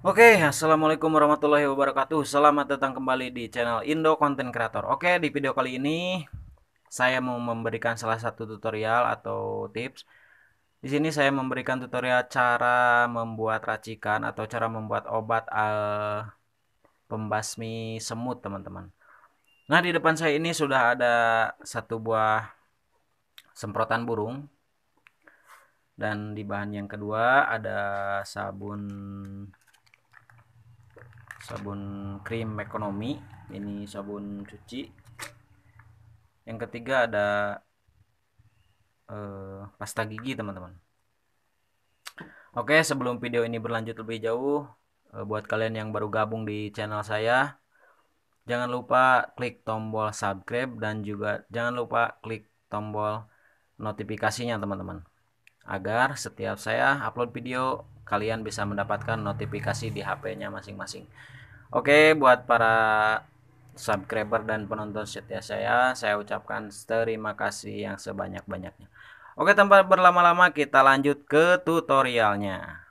Oke, assalamualaikum warahmatullahi wabarakatuh. Selamat datang kembali di channel Indo Content Creator. Oke, di video kali ini saya mau memberikan salah satu tutorial atau tips. Di sini saya memberikan tutorial cara membuat racikan atau cara membuat obat al eh, pembasmi semut, teman-teman. Nah, di depan saya ini sudah ada satu buah semprotan burung. Dan di bahan yang kedua ada sabun sabun krim ekonomi ini sabun cuci yang ketiga ada eh, pasta gigi teman-teman oke sebelum video ini berlanjut lebih jauh eh, buat kalian yang baru gabung di channel saya jangan lupa klik tombol subscribe dan juga jangan lupa klik tombol notifikasinya teman-teman agar setiap saya upload video kalian bisa mendapatkan notifikasi di HP-nya masing-masing. Oke, buat para subscriber dan penonton setia saya, saya ucapkan terima kasih yang sebanyak-banyaknya. Oke, tanpa berlama-lama kita lanjut ke tutorialnya.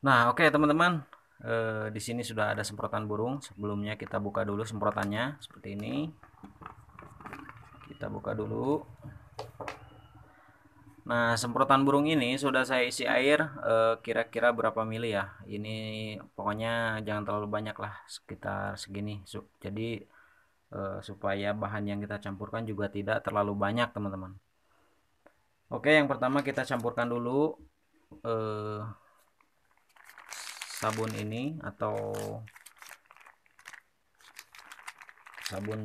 Nah, oke teman-teman, e, di sini sudah ada semprotan burung. Sebelumnya kita buka dulu semprotannya seperti ini. Kita buka dulu. Nah, semprotan burung ini sudah saya isi air eh, kira-kira e, berapa mili ya. Ini pokoknya jangan terlalu banyak lah, sekitar segini. Jadi e, supaya bahan yang kita campurkan juga tidak terlalu banyak, teman-teman. Oke, yang pertama kita campurkan dulu e, sabun ini atau sabun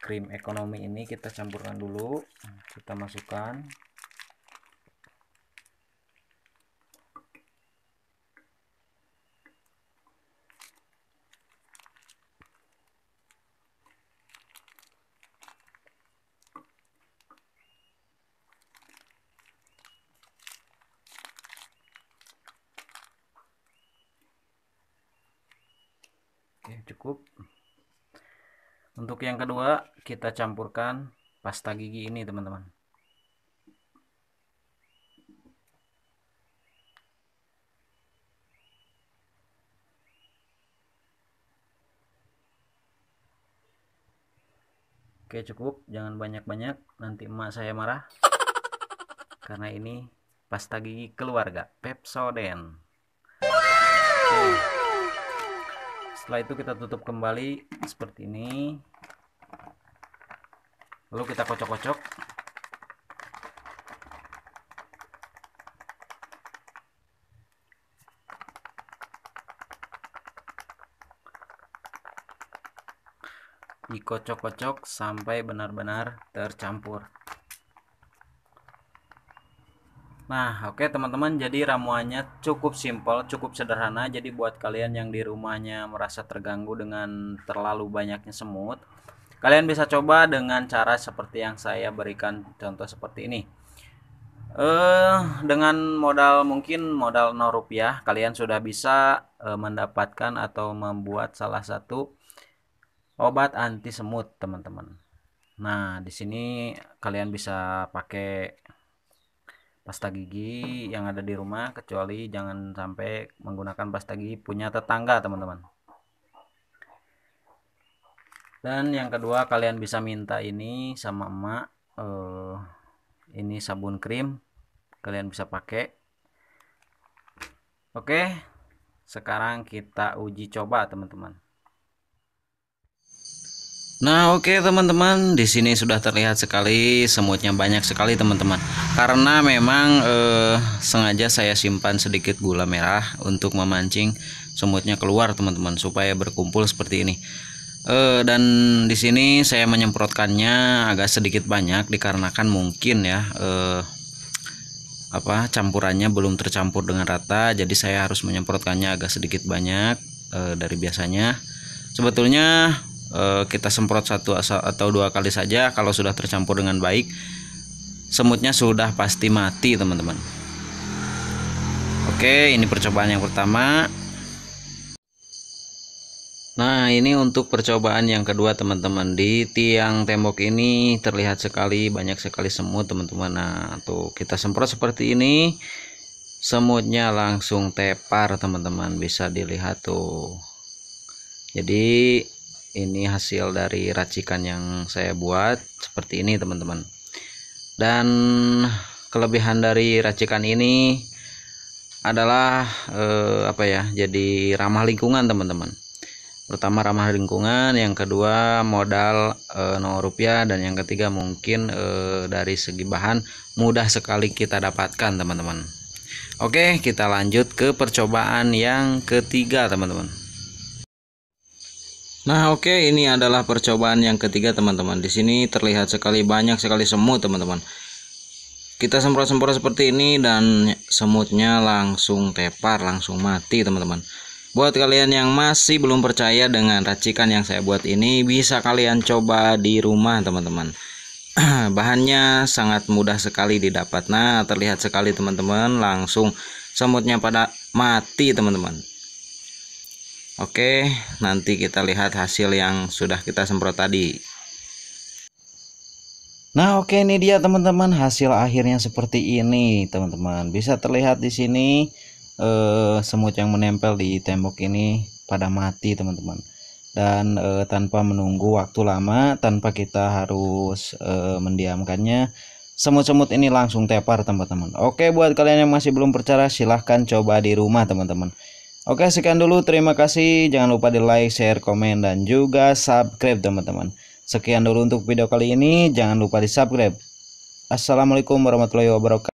krim ekonomi ini kita campurkan dulu, kita masukkan. Oke, cukup. Untuk yang kedua, kita campurkan pasta gigi ini, teman-teman. Oke cukup, jangan banyak-banyak, nanti emak saya marah. Karena ini pasta gigi keluarga Wow. Oke setelah itu kita tutup kembali seperti ini lalu kita kocok-kocok dikocok-kocok sampai benar-benar tercampur Nah, oke okay, teman-teman, jadi ramuannya cukup simpel, cukup sederhana. Jadi buat kalian yang di rumahnya merasa terganggu dengan terlalu banyaknya semut, kalian bisa coba dengan cara seperti yang saya berikan contoh seperti ini. Eh, dengan modal mungkin modal 0 rupiah, kalian sudah bisa uh, mendapatkan atau membuat salah satu obat anti semut, teman-teman. Nah, di sini kalian bisa pakai pasta gigi yang ada di rumah kecuali jangan sampai menggunakan pasta gigi punya tetangga teman-teman dan yang kedua kalian bisa minta ini sama emak eh, ini sabun krim kalian bisa pakai oke sekarang kita uji coba teman-teman Nah, oke okay, teman-teman, di sini sudah terlihat sekali semutnya banyak sekali teman-teman. Karena memang eh, sengaja saya simpan sedikit gula merah untuk memancing semutnya keluar teman-teman supaya berkumpul seperti ini. Eh, dan di sini saya menyemprotkannya agak sedikit banyak dikarenakan mungkin ya eh, apa campurannya belum tercampur dengan rata, jadi saya harus menyemprotkannya agak sedikit banyak eh, dari biasanya. Sebetulnya Eh, kita semprot satu atau dua kali saja kalau sudah tercampur dengan baik semutnya sudah pasti mati teman-teman oke ini percobaan yang pertama Nah ini untuk percobaan yang kedua teman-teman di tiang tembok ini terlihat sekali banyak sekali semut teman-teman Nah tuh kita semprot seperti ini semutnya langsung tepar teman-teman bisa dilihat tuh jadi ini hasil dari racikan yang saya buat seperti ini teman-teman dan kelebihan dari racikan ini adalah eh, apa ya jadi ramah lingkungan teman-teman pertama ramah lingkungan yang kedua modal eh, 0 rupiah dan yang ketiga mungkin eh, dari segi bahan mudah sekali kita dapatkan teman-teman oke kita lanjut ke percobaan yang ketiga teman-teman Nah, oke, okay, ini adalah percobaan yang ketiga, teman-teman. Di sini terlihat sekali banyak sekali semut, teman-teman. Kita semprot-semprot seperti ini dan semutnya langsung tepar, langsung mati, teman-teman. Buat kalian yang masih belum percaya dengan racikan yang saya buat ini, bisa kalian coba di rumah, teman-teman. Bahannya sangat mudah sekali didapat. Nah, terlihat sekali, teman-teman, langsung semutnya pada mati, teman-teman. Oke, nanti kita lihat hasil yang sudah kita semprot tadi. Nah, oke ini dia teman-teman hasil akhirnya seperti ini, teman-teman. Bisa terlihat di sini eh, semut yang menempel di tembok ini pada mati, teman-teman. Dan eh, tanpa menunggu waktu lama, tanpa kita harus eh, mendiamkannya, semut-semut ini langsung tepar, teman-teman. Oke, buat kalian yang masih belum percaya, silahkan coba di rumah, teman-teman. Oke, sekian dulu. Terima kasih. Jangan lupa di like, share, komen, dan juga subscribe, teman-teman. Sekian dulu untuk video kali ini. Jangan lupa di subscribe. Assalamualaikum warahmatullahi wabarakatuh.